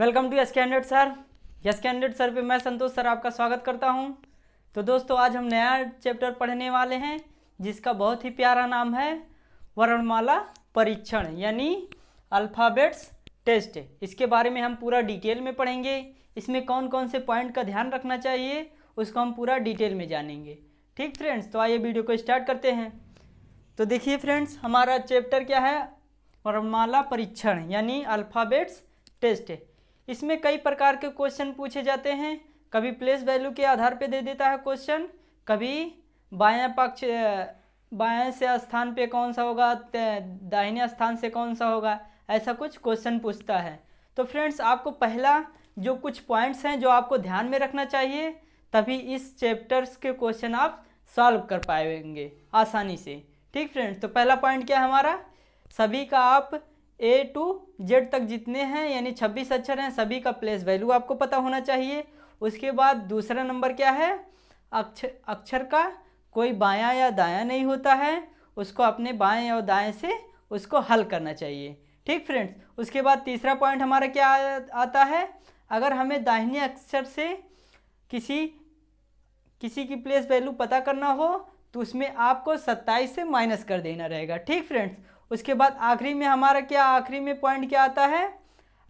welcome to yes candidate sir yes candidate sir पे मैं संतोष sir आपका स्वागत करता हूँ तो दोस्तों आज हम नया चैप्टर पढ़ने वाले हैं जिसका बहुत ही प्यारा नाम है वर्णमाला परीक्षण यानी अल्फ़ाबेट्स टेस्ट इसके बारे में हम पूरा डिटेल में पढ़ेंगे इसमें कौन कौन से पॉइंट का ध्यान रखना चाहिए उसको हम पूरा डिटेल में जानेंगे ठीक फ्रेंड्स तो आइए वीडियो को स्टार्ट करते हैं तो देखिए फ्रेंड्स हमारा चैप्टर क्या है वर्णमाला परीक्षण यानी अल्फ़ाबेट्स टेस्ट इसमें कई प्रकार के क्वेश्चन पूछे जाते हैं कभी प्लेस वैल्यू के आधार पे दे देता है क्वेश्चन कभी बायां पक्ष बाया से स्थान पे कौन सा होगा दाहिने स्थान से कौन सा होगा ऐसा कुछ क्वेश्चन पूछता है तो फ्रेंड्स आपको पहला जो कुछ पॉइंट्स हैं जो आपको ध्यान में रखना चाहिए तभी इस चैप्टर्स के क्वेश्चन आप सॉल्व कर पाएंगे आसानी से ठीक फ्रेंड्स तो पहला पॉइंट क्या है हमारा सभी का आप ए टू जेड तक जितने हैं यानी छब्बीस अक्षर हैं सभी का प्लेस वैल्यू आपको पता होना चाहिए उसके बाद दूसरा नंबर क्या है अक्षर अक्षर का कोई बायां या दायां नहीं होता है उसको अपने बाएं और दाएं से उसको हल करना चाहिए ठीक फ्रेंड्स उसके बाद तीसरा पॉइंट हमारा क्या आता है अगर हमें दाहिने अक्षर से किसी किसी की प्लेस वैल्यू पता करना हो तो उसमें आपको सत्ताईस से माइनस कर देना रहेगा ठीक फ्रेंड्स उसके बाद आखिरी में हमारा क्या आखिरी में पॉइंट क्या आता है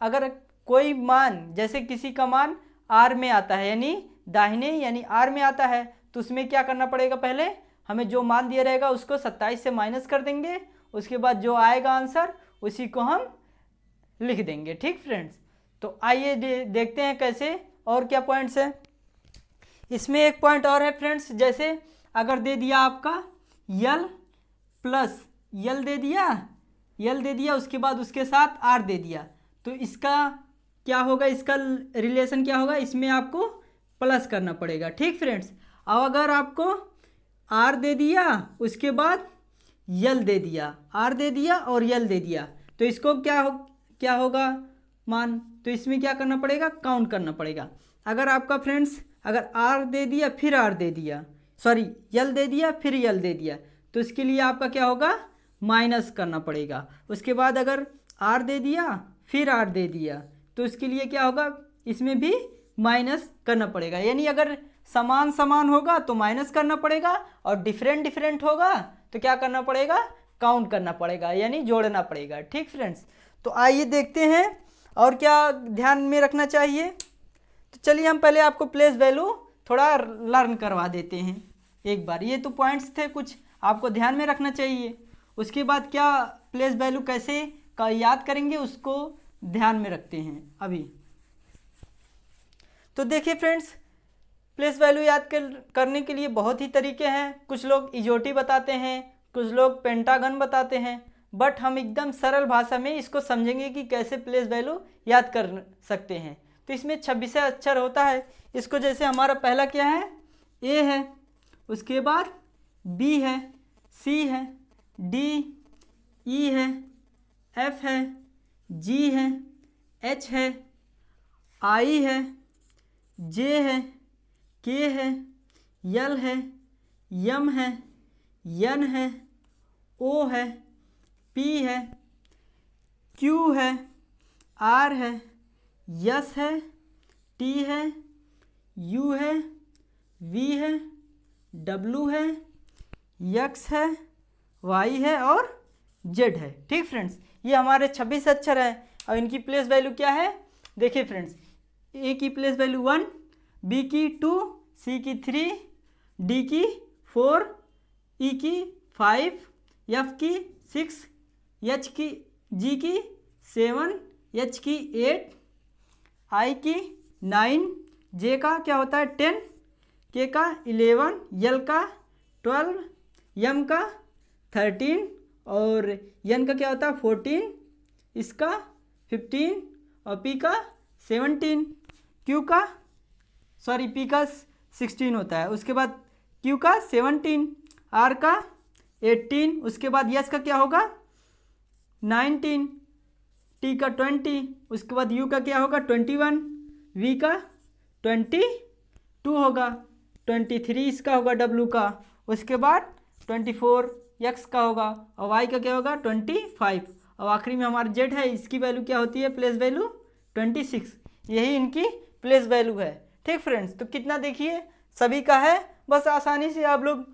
अगर कोई मान जैसे किसी का मान आर में आता है यानी दाहिने यानी आर में आता है तो उसमें क्या करना पड़ेगा पहले हमें जो मान दिया रहेगा उसको सत्ताईस से माइनस कर देंगे उसके बाद जो आएगा आंसर उसी को हम लिख देंगे ठीक फ्रेंड्स तो आइए दे, देखते हैं कैसे और क्या पॉइंट्स हैं इसमें एक पॉइंट और है फ्रेंड्स जैसे अगर दे दिया आपका यल प्लस यल दे दिया यल दे दिया उसके बाद उसके साथ आर दे दिया तो इसका क्या होगा इसका रिलेशन क्या होगा इसमें आपको प्लस करना पड़ेगा ठीक फ्रेंड्स अब अगर आपको आर दे दिया उसके बाद यल दे दिया आर दे दिया और यल दे दिया तो इसको क्या हो क्या होगा मान तो इसमें क्या करना पड़ेगा काउंट करना पड़ेगा अगर आपका फ्रेंड्स अगर आर दे दिया फिर आर दे दिया सॉरी यल दे दिया फिर यल दे दिया तो इसके लिए आपका क्या होगा माइनस करना पड़ेगा उसके बाद अगर आर दे दिया फिर आर दे दिया तो इसके लिए क्या होगा इसमें भी माइनस करना पड़ेगा यानी अगर समान समान होगा तो माइनस करना पड़ेगा और डिफरेंट डिफरेंट होगा तो क्या करना पड़ेगा काउंट करना पड़ेगा यानी जोड़ना पड़ेगा ठीक फ्रेंड्स तो आइए देखते हैं और क्या ध्यान में रखना चाहिए तो चलिए हम पहले आपको प्लेस वैल्यू थोड़ा लर्न करवा देते हैं एक बार ये तो पॉइंट्स थे कुछ आपको ध्यान में रखना चाहिए उसके बाद क्या प्लेस वैल्यू कैसे का याद करेंगे उसको ध्यान में रखते हैं अभी तो देखिए फ्रेंड्स प्लेस वैल्यू याद कर, करने के लिए बहुत ही तरीके हैं कुछ लोग इजोटी बताते हैं कुछ लोग पेंटागन बताते हैं बट हम एकदम सरल भाषा में इसको समझेंगे कि कैसे प्लेस वैल्यू याद कर सकते हैं तो इसमें छब्बीस अक्षर होता है इसको जैसे हमारा पहला क्या है ए है उसके बाद बी है सी है डी ई e है एफ है जी है एच है आई है जे है के है यल है यम है यन है ओ है पी है क्यू है आर है यस है टी है यू है वी है डब्लू है यक्स है वाई है और जेड है ठीक फ्रेंड्स ये हमारे छब्बीस अक्षर है और इनकी प्लेस वैल्यू क्या है देखिए फ्रेंड्स ए की प्लेस वैल्यू वन बी की टू सी की थ्री डी की फोर ई e की फाइव एफ की सिक्स एच की जी की सेवन एच की एट आई की नाइन जे का क्या होता है टेन के का इलेवन एल का ट्वेल्व एम का थर्टीन और यन का क्या होता है फोर्टीन इसका फिफ्टीन और पी का सेवनटीन क्यू का सॉरी पी का सिक्सटीन होता है उसके बाद क्यू का सेवनटीन आर का एट्टीन उसके बाद यस का क्या होगा नाइनटीन टी का ट्वेंटी उसके बाद यू का क्या होगा ट्वेंटी वन वी का ट्वेंटी टू होगा ट्वेंटी थ्री इसका होगा डब्लू का उसके बाद ट्वेंटी फोर एक्स का होगा और वाई का क्या होगा ट्वेंटी फाइव और आखिरी में हमारा जेड है इसकी वैल्यू क्या होती है प्लेस वैल्यू ट्वेंटी सिक्स यही इनकी प्लेस वैल्यू है ठीक फ्रेंड्स तो कितना देखिए सभी का है बस आसानी से आप लोग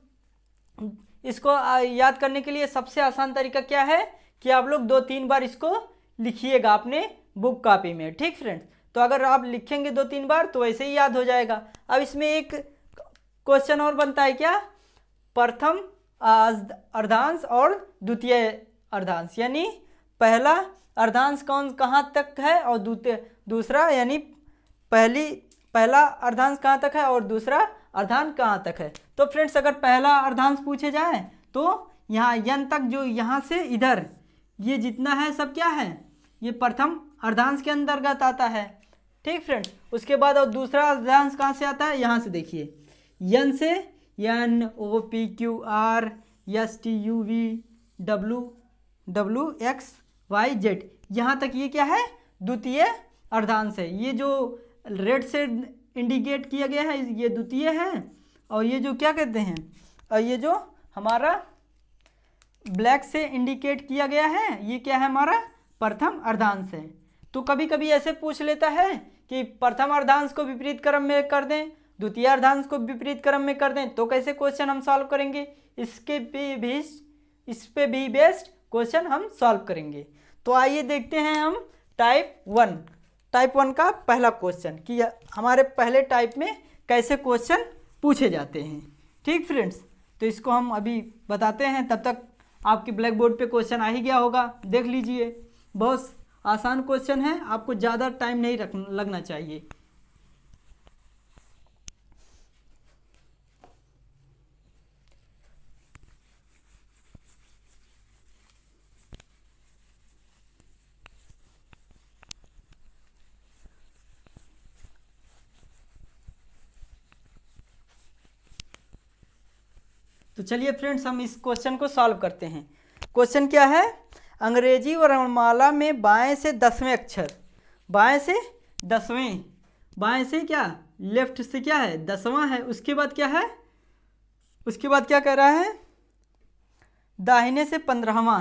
इसको याद करने के लिए सबसे आसान तरीका क्या है कि आप लोग दो तीन बार इसको लिखिएगा अपने बुक कापी में ठीक फ्रेंड्स तो अगर आप लिखेंगे दो तीन बार तो वैसे ही याद हो जाएगा अब इसमें एक क्वेश्चन और बनता है क्या प्रथम अर्धांश और द्वितीय अर्धांश यानी पहला अर्धांश कौन कहाँ तक है और दूसरा यानी पहली पहला अर्धांश कहाँ तक है और दूसरा अर्धांश कहाँ तक है तो फ्रेंड्स अगर पहला अर्धांश पूछे जाए तो यहाँ यन तक जो यहाँ से इधर ये जितना है सब क्या है ये प्रथम अर्धांश के अंतर्गत आता है ठीक फ्रेंड्स उसके बाद और दूसरा अर्धांश कहाँ से आता है यहाँ से देखिए यन से N O P Q R S T U V W W X Y Z यहाँ तक ये क्या है द्वितीय अर्धांश है ये जो रेड से इंडिकेट किया गया है ये द्वितीय है और ये जो क्या कहते हैं और ये जो हमारा ब्लैक से इंडिकेट किया गया है ये क्या है हमारा प्रथम अर्धांश है तो कभी कभी ऐसे पूछ लेता है कि प्रथम अर्धांश को विपरीत क्रम में कर दें द्वितीय अर्धांश को विपरीत क्रम में कर दें तो कैसे क्वेश्चन हम सॉल्व करेंगे इसके पे भी इस पे भी बेस्ट क्वेश्चन हम सॉल्व करेंगे तो आइए देखते हैं हम टाइप वन टाइप वन का पहला क्वेश्चन कि हमारे पहले टाइप में कैसे क्वेश्चन पूछे जाते हैं ठीक फ्रेंड्स तो इसको हम अभी बताते हैं तब तक आपके ब्लैक बोर्ड पर क्वेश्चन आ ही गया होगा देख लीजिए बहुत आसान क्वेश्चन है आपको ज़्यादा टाइम नहीं रख लगना चाहिए चलिए फ्रेंड्स हम इस क्वेश्चन को सॉल्व करते हैं क्वेश्चन क्या है अंग्रेजी वर्णमाला में बाएं से दसवें अक्षर बाएं से दसवें बाएं से क्या लेफ्ट से क्या है दसवां है उसके बाद क्या है उसके बाद क्या कह रहा है दाहिने से पंद्रहवा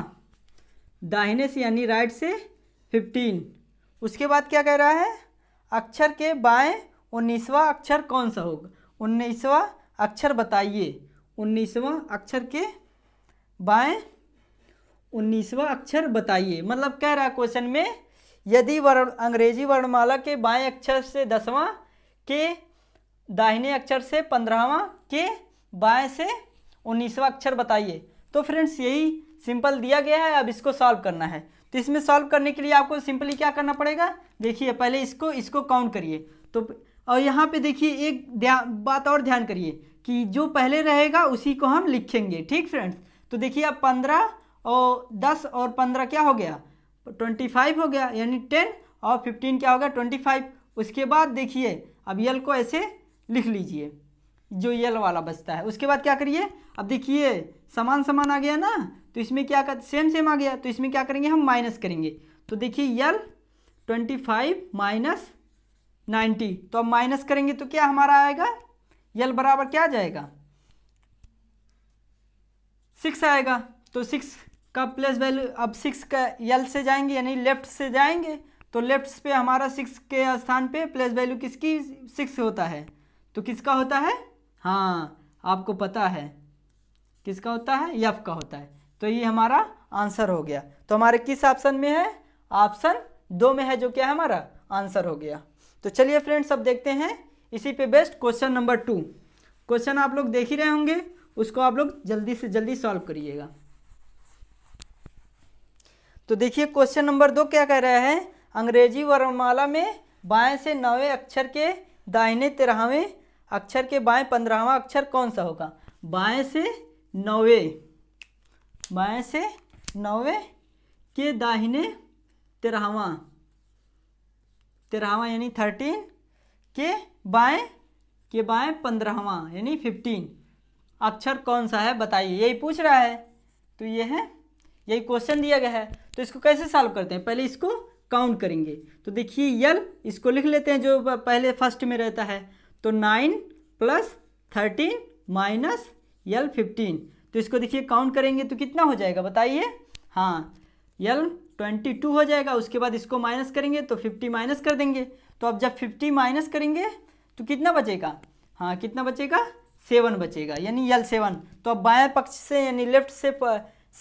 दाहिने से यानी राइट से फिफ्टीन उसके बाद क्या कह रहा है अक्षर के बाएं उन्नीसवा अक्षर कौन सा होगा उन्नीसवा अक्षर बताइए उन्नीसवा अक्षर के बाय उन्नीसवा अक्षर बताइए मतलब कह रहा क्वेश्चन में यदि वर्ण अंग्रेजी वर्णमाला के बाएं अक्षर से दसवां के दाहिने अक्षर से पंद्रहवा के बाएं से उन्नीसवा अक्षर बताइए तो फ्रेंड्स यही सिंपल दिया गया है अब इसको सॉल्व करना है तो इसमें सॉल्व करने के लिए आपको सिंपली क्या करना पड़ेगा देखिए पहले इसको इसको काउंट करिए तो और यहाँ पे देखिए एक ध्यान बात और ध्यान करिए कि जो पहले रहेगा उसी को हम लिखेंगे ठीक फ्रेंड्स तो देखिए अब पंद्रह और दस और पंद्रह क्या हो गया ट्वेंटी फाइव हो गया यानी टेन और फिफ्टीन क्या हो गया ट्वेंटी फाइव उसके बाद देखिए अब यल को ऐसे लिख लीजिए जो यल वाला बचता है उसके बाद क्या करिए अब देखिए समान समान आ गया ना तो इसमें क्या कर सेम सेम आ गया तो इसमें क्या करेंगे हम माइनस करेंगे तो देखिए L twenty five minus ninety तो अब माइनस करेंगे तो क्या हमारा आएगा यल बराबर क्या जाएगा सिक्स आएगा तो सिक्स का प्लस वैल्यू अब सिक्स का यल से जाएंगे यानी लेफ्ट से जाएंगे तो लेफ्ट पे हमारा सिक्स के स्थान पे प्लस वैल्यू किसकी सिक्स होता है तो किसका होता है हाँ आपको पता है किसका होता है यफ का होता है तो ये हमारा आंसर हो गया तो हमारे किस ऑप्शन में है ऑप्शन दो में है जो क्या है हमारा आंसर हो गया तो चलिए फ्रेंड्स अब देखते हैं इसी पे based question number two question आप लोग देख ही रहे होंगे उसको आप लोग जल्दी से जल्दी सॉल्व करिएगा तो देखिए क्वेश्चन नंबर दो क्या कह रहा है अंग्रेजी वर्णमाला में बाएं से नवे अक्षर के दाहिने तेरहवें अक्षर के बाएं पंद्रहवा अक्षर कौन सा होगा बाएं से नवे बाएं से नवे के दाहिने तेरहवा तेरहवा यानी थर्टीन के बाएं के बाएं पंद्रहवा यानी फिफ्टीन अक्षर कौन सा है बताइए यही पूछ रहा है तो ये है यही क्वेश्चन दिया गया है तो इसको कैसे सॉल्व करते हैं पहले इसको काउंट करेंगे तो देखिए यल इसको लिख लेते हैं जो पहले फर्स्ट में रहता है तो nine plus thirteen minus L fifteen तो इसको देखिए काउंट करेंगे तो कितना हो जाएगा बताइए हाँ यल ट्वेंटी टू हो जाएगा उसके बाद इसको माइनस करेंगे तो फिफ्टी माइनस कर देंगे तो अब जब फिफ्टी माइनस करेंगे तो कितना बचेगा हाँ कितना बचेगा सेवन बचेगा यानी यल सेवन तो अब बाएं पक्ष से यानी लेफ्ट से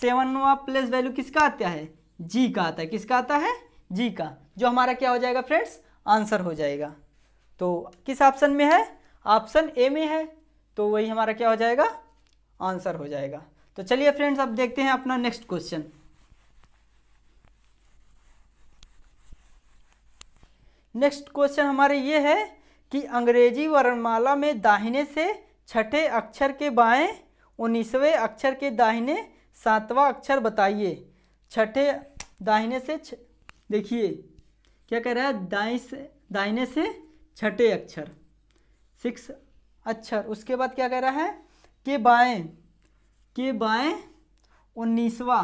सेवनवा प्लस वैल्यू किसका आता है जी का आता है किसका आता है जी का जो हमारा क्या हो जाएगा फ्रेंड्स आंसर हो जाएगा तो किस ऑप्शन में है ऑप्शन ए में है तो वही हमारा क्या हो जाएगा आंसर हो जाएगा तो चलिए फ्रेंड्स अब देखते हैं अपना नेक्स्ट क्वेश्चन नेक्स्ट क्वेश्चन हमारे ये है कि अंग्रेजी वर्णमाला में दाहिने से छठे अक्षर के बाएं उन्नीसवें अक्षर के दाहिने सातवां अक्षर बताइए छठे दाहिने से छ देखिए क्या कह रहा है दाई से दाहिने से छठे अक्षर सिक्स अक्षर उसके बाद क्या कह रहा है के बाएं के बाएं उन्नीसवा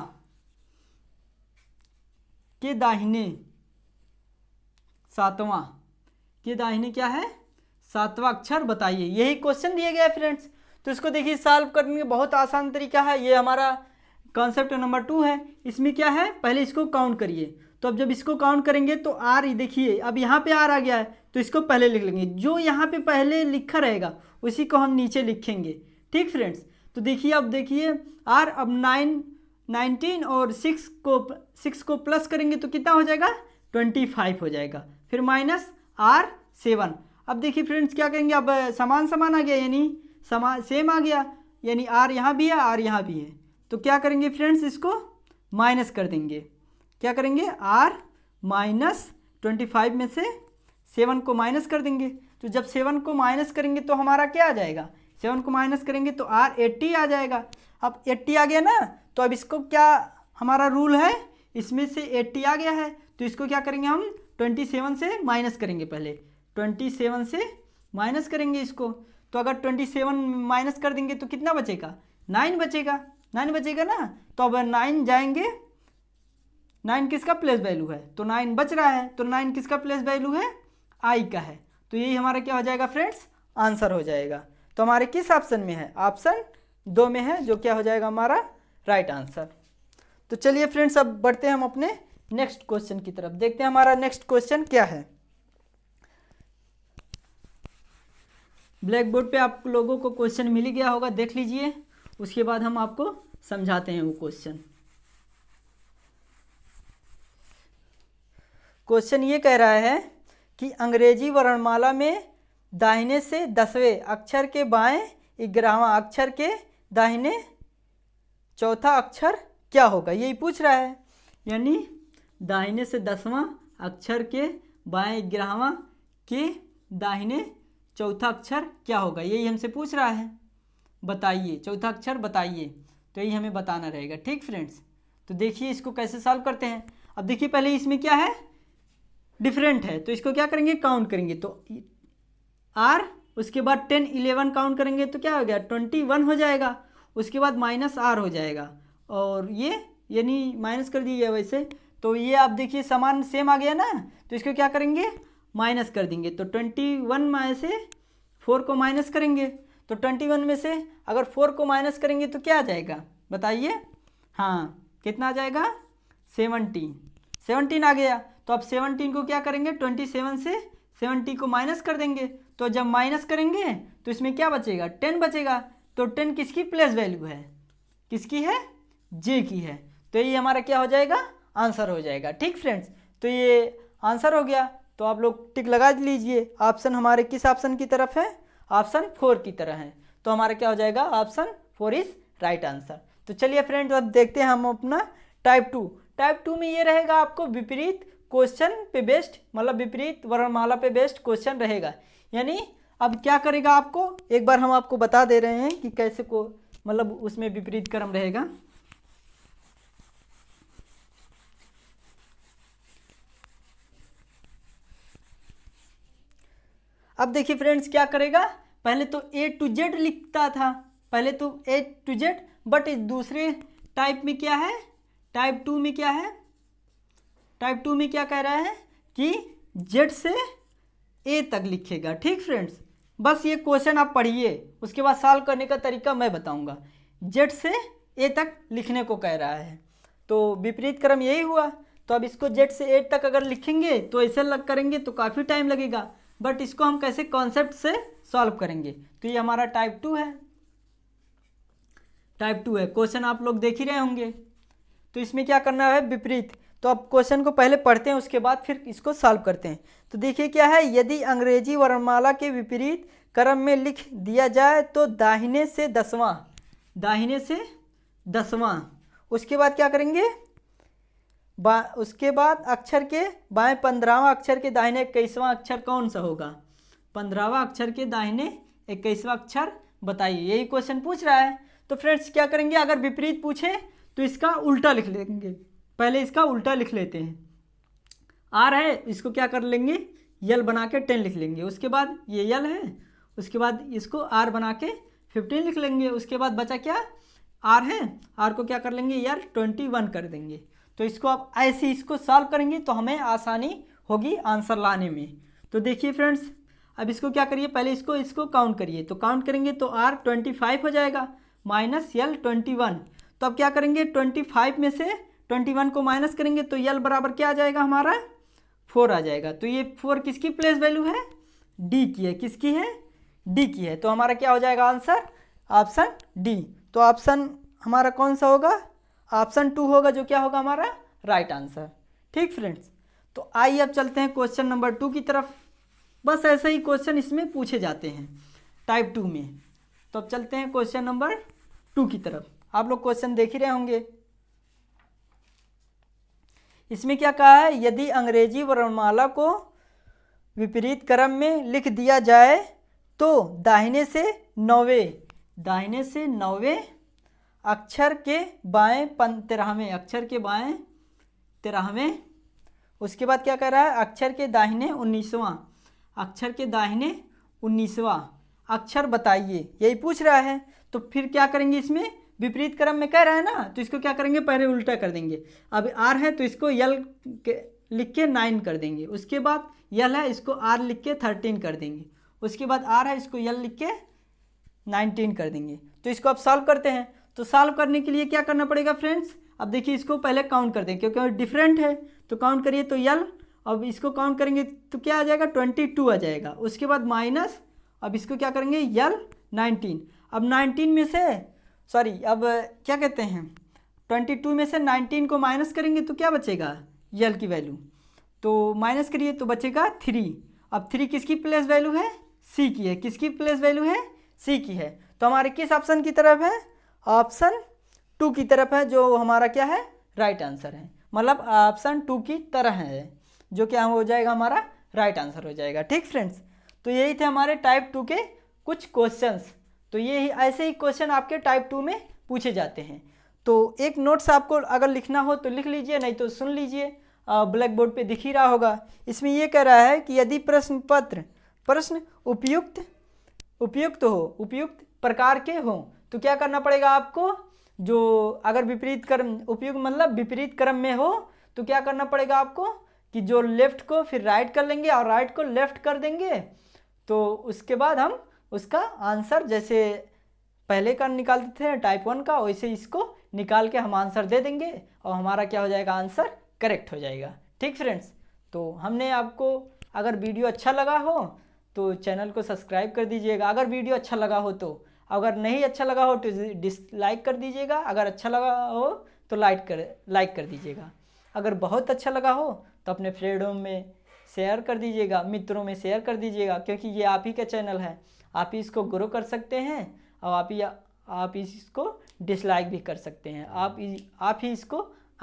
के दाहिने सातवां के दाहिने क्या है सातवां अक्षर बताइए यही क्वेश्चन दिया गया है फ्रेंड्स तो इसको देखिए सॉल्व करने का बहुत आसान तरीका है ये हमारा कॉन्सेप्ट नंबर टू है इसमें क्या है पहले इसको काउंट करिए तो अब जब इसको काउंट करेंगे तो आर देखिए अब यहाँ पे आर आ गया है तो इसको पहले लिख लेंगे जो यहाँ पे पहले लिखा रहेगा उसी को हम नीचे लिखेंगे ठीक फ्रेंड्स तो देखिए अब देखिए आर अब नाइन नाइनटीन और सिक्स को सिक्स को प्लस करेंगे तो कितना हो जाएगा ट्वेंटी फाइव हो जाएगा फिर माइनस आर सेवन अब देखिए फ्रेंड्स क्या कहेंगे अब समान समान आ गया यानी समान सेम आ गया यानी आर यहाँ भी है आर यहाँ भी है तो क्या करेंगे फ्रेंड्स इसको माइनस कर देंगे क्या करेंगे आर माइनस ट्वेंटी फाइव में से सेवन को माइनस कर देंगे तो जब सेवन को माइनस करेंगे तो हमारा क्या आ जाएगा सेवन को माइनस करेंगे तो आर एट्टी आ जाएगा अब एट्टी आ गया ना तो अब इसको क्या हमारा रूल है इसमें से एट्टी आ गया है तो इसको क्या करेंगे हम ट्वेंटी सेवन से माइनस करेंगे पहले ट्वेंटी सेवन से माइनस करेंगे इसको तो अगर ट्वेंटी सेवन माइनस कर देंगे तो कितना बचेगा नाइन बचेगा नाइन बचेगा ना तो अब नाइन जाएंगे नाइन किसका प्लेस वैल्यू है तो नाइन बच रहा है तो नाइन किसका प्लेस वैल्यू है आई का है तो यही हमारा क्या हो जाएगा फ्रेंड्स आंसर हो जाएगा तो हमारे किस ऑप्शन में है ऑप्शन दो में है जो क्या हो जाएगा हमारा राइट आंसर तो चलिए फ्रेंड्स अब बढ़ते हैं हम अपने नेक्स्ट क्वेश्चन की तरफ देखते हैं हमारा नेक्स्ट क्वेश्चन क्या है ब्लैक बोर्ड पर आप लोगों को क्वेश्चन मिल गया होगा देख लीजिए उसके बाद हम आपको समझाते हैं वो क्वेश्चन क्वेश्चन ये कह रहा है कि अंग्रेजी वर्णमाला में दाहिने से दसवें अक्षर के बाएं ग्यारहवा अक्षर के दाहिने चौथा अक्षर क्या होगा यही पूछ रहा है यानी दाहिने से दसवां अक्षर के बाएं ग्यारहवा के दाहिने चौथा अक्षर क्या होगा यही हमसे पूछ रहा है बताइए चौथा अक्षर बताइए तो यही हमें बताना रहेगा ठीक फ्रेंड्स तो देखिए इसको कैसे सॉल्व करते हैं अब देखिए पहले इसमें क्या है डिफरेंट है तो इसको क्या करेंगे काउंट करेंगे तो आर उसके बाद टेन इलेवन काउंट करेंगे तो क्या हो गया ट्वेंटी वन हो जाएगा उसके बाद माइनस आर हो जाएगा और ये यानी माइनस कर दिया वैसे तो ये आप देखिए सामान सेम आ गया ना तो इसको क्या करेंगे माइनस कर देंगे तो ट्वेंटी वन में से फोर को माइनस करेंगे तो ट्वेंटी वन में से अगर फोर को माइनस करेंगे तो क्या आ जाएगा बताइए हाँ कितना आ जाएगा सेवनटीन सेवनटीन आ गया तो अब सेवनटीन को क्या करेंगे ट्वेंटी सेवन से सेवनटी को माइनस कर देंगे तो जब माइनस करेंगे तो इसमें क्या बचेगा टेन बचेगा तो टेन किसकी प्लेस वैल्यू है किसकी है जे की है तो ये हमारा क्या हो जाएगा आंसर हो जाएगा ठीक फ्रेंड्स तो ये आंसर हो गया तो आप लोग टिक लगा लीजिए ऑप्शन हमारे किस ऑप्शन की तरफ है ऑप्शन फोर की तरह है तो हमारा क्या हो जाएगा option four is right answer तो चलिए फ्रेंड अब देखते हैं हम अपना टाइप टू टाइप टू में ये रहेगा आपको विपरीत क्वेश्चन पे बेस्ड मतलब विपरीत वर्णमाला पे बेस्ड क्वेश्चन रहेगा यानी अब क्या करेगा आपको एक बार हम आपको बता दे रहे हैं कि कैसे को मतलब उसमें विपरीत क्रम रहेगा अब देखिए फ्रेंड्स क्या करेगा पहले तो ए टू जेड लिखता था पहले तो ए टू जेड बट दूसरे टाइप में क्या है टाइप टू में क्या है टाइप टू में क्या कह रहा है कि जेड से ए तक लिखेगा ठीक फ्रेंड्स बस ये क्वेश्चन आप पढ़िए उसके बाद सॉल्व करने का तरीका मैं बताऊंगा जेड से ए तक लिखने को कह रहा है तो विपरीत क्रम यही हुआ तो अब इसको जेड से ए तक अगर लिखेंगे तो ऐसे लग करेंगे तो काफ़ी टाइम लगेगा बट इसको हम कैसे कॉन्सेप्ट से सॉल्व करेंगे तो ये हमारा टाइप टू है टाइप टू है क्वेश्चन आप लोग देख ही रहे होंगे तो इसमें क्या करना है विपरीत तो आप क्वेश्चन को पहले पढ़ते हैं उसके बाद फिर इसको सॉल्व करते हैं तो देखिए क्या है यदि अंग्रेजी वर्णमाला के विपरीत क्रम में लिख दिया जाए तो दाहिने से दसवां दाहिने से दसवां उसके बाद क्या करेंगे उसके बाद अक्षर के बाएं पंद्रहवा अक्षर के दाहिने इक्कीसवां अक्षर कौन सा होगा पंद्रहवा अक्षर के दाहिने इक्कीसवां अक्षर बताइए यही क्वेश्चन पूछ रहा है तो फ्रेंड्स क्या करेंगे अगर विपरीत पूछे तो इसका उल्टा लिख लेंगे पहले इसका उल्टा लिख लेते हैं आर है इसको क्या कर लेंगे यल बना के टेन लिख लेंगे उसके बाद ये यल है उसके बाद इसको आर बना के फिफ्टीन लिख लेंगे उसके बाद बचा क्या आर है आर को क्या कर लेंगे यल ट्वेंटी वन कर देंगे तो इसको आप ऐसे इसको सॉल्व करेंगे तो हमें आसानी होगी आंसर लाने में तो देखिए फ्रेंड्स अब इसको क्या करिए पहले इसको इसको काउंट करिए तो काउंट करेंगे तो आर ट्वेंटी फाइव हो जाएगा माइनस यल ट्वेंटी वन तो अब क्या करेंगे ट्वेंटी फाइव में से ट्वेंटी वन को माइनस करेंगे तो यल बराबर क्या आ जाएगा हमारा फोर आ जाएगा तो ये फोर किसकी प्लेस वैल्यू है डी की है किसकी है डी की है तो हमारा क्या हो जाएगा आंसर ऑप्शन डी तो ऑप्शन हमारा कौन सा होगा ऑप्शन टू होगा जो क्या होगा हमारा राइट आंसर ठीक फ्रेंड्स तो आइए अब चलते हैं क्वेश्चन नंबर टू की तरफ बस ऐसे ही क्वेश्चन इसमें पूछे जाते हैं टाइप टू में तो अब चलते हैं क्वेश्चन नंबर टू की तरफ आप लोग क्वेश्चन देख ही रहे होंगे इसमें क्या कहा है यदि अंग्रेजी वर्णमाला को विपरीत क्रम में लिख दिया जाए तो दाहिने से नौवे दाहिने से नौवे अक्षर के बाएं पन तिरहवें अक्षर के बाएं तिरहवें उसके बाद क्या कर रहा है अक्षर के दाहिने उन्नीसवा अक्षर के दाहिने उन्नीसवा अक्षर बताइए यही पूछ रहा है तो फिर क्या करेंगे इसमें विपरीत क्रम में कह रहा है ना तो इसको क्या करेंगे पहले उल्टा कर देंगे अब आर है तो इसको यल के लिख के नाइन कर देंगे उसके बाद यल है इसको आर लिख के थर्टीन कर देंगे उसके बाद आर है इसको यल लिख के नाइनटीन कर देंगे तो इसको आप सॉल्व करते हैं तो सॉल्व करने के लिए क्या करना पड़ेगा फ्रेंड्स अब देखिए इसको पहले काउंट कर दें क्योंकि डिफरेंट है तो काउंट करिए तो यल अब इसको काउंट करेंगे तो क्या आ जाएगा ट्वेंटी टू आ जाएगा उसके बाद माइनस अब इसको क्या करेंगे यल नाइनटीन अब नाइनटीन में से सॉरी अब क्या कहते हैं ट्वेंटी टू में से नाइनटीन को माइनस करेंगे तो क्या बचेगा यल की वैल्यू तो माइनस करिए तो बचेगा थ्री अब थ्री किसकी प्लेस वैल्यू है सी की है किसकी प्लेस वैल्यू है सी की है तो हमारे किस ऑप्शन की तरफ है ऑप्शन टू की तरफ है जो हमारा क्या है राइट आंसर है मतलब ऑप्शन टू की तरह है जो क्या हो जाएगा हमारा राइट आंसर हो जाएगा ठीक फ्रेंड्स तो यही थे हमारे टाइप टू के कुछ क्वेश्चंस तो ये ऐसे ही क्वेश्चन आपके टाइप टू में पूछे जाते हैं तो एक नोट्स आपको अगर लिखना हो तो लिख लीजिए नहीं तो सुन लीजिए ब्लैक बोर्ड पे दिख ही रहा होगा इसमें ये कह रहा है कि यदि प्रश्न पत्र प्रश्न उपयुक्त उपयुक्त हो उपयुक्त प्रकार के हों तो क्या करना पड़ेगा आपको जो अगर विपरीत क्रम उपयुक्त मतलब विपरीत क्रम में हो तो क्या करना पड़ेगा आपको कि जो लेफ्ट को फिर राइट कर लेंगे और राइट को लेफ्ट कर देंगे तो उसके बाद हम उसका आंसर जैसे पहले का निकालते थे टाइप वन का वैसे इसको निकाल के हम आंसर दे देंगे और हमारा क्या हो जाएगा आंसर करेक्ट हो जाएगा ठीक फ्रेंड्स तो हमने आपको अगर वीडियो अच्छा लगा हो तो चैनल को सब्सक्राइब कर दीजिएगा अगर वीडियो अच्छा लगा हो तो अगर नहीं अच्छा लगा हो तो डिसलाइक कर दीजिएगा अगर अच्छा लगा हो तो लाइक कर लाइक कर दीजिएगा अगर बहुत अच्छा लगा हो तो अपने फ्रेंडों में शेयर कर दीजिएगा मित्रों में शेयर कर दीजिएगा क्योंकि ये आप ही का चैनल है आप ही इसको ग्रो कर सकते हैं और आप ही आप इसको डिसलाइक भी कर सकते हैं आप आप ही इसको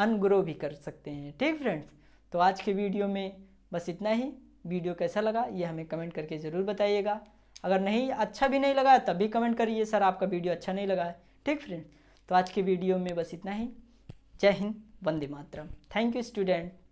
अनग्रो भी कर सकते हैं ठीक फ्रेंड्स तो आज के वीडियो में बस इतना ही वीडियो कैसा लगा ये हमें कमेंट करके ज़रूर बताइएगा अगर नहीं अच्छा भी नहीं लगा तब भी कमेंट करिए सर आपका वीडियो अच्छा नहीं लगा है ठीक फ्रेंड तो आज के वीडियो में बस इतना ही जय हिंद वंदे मातरम थैंक यू स्टूडेंट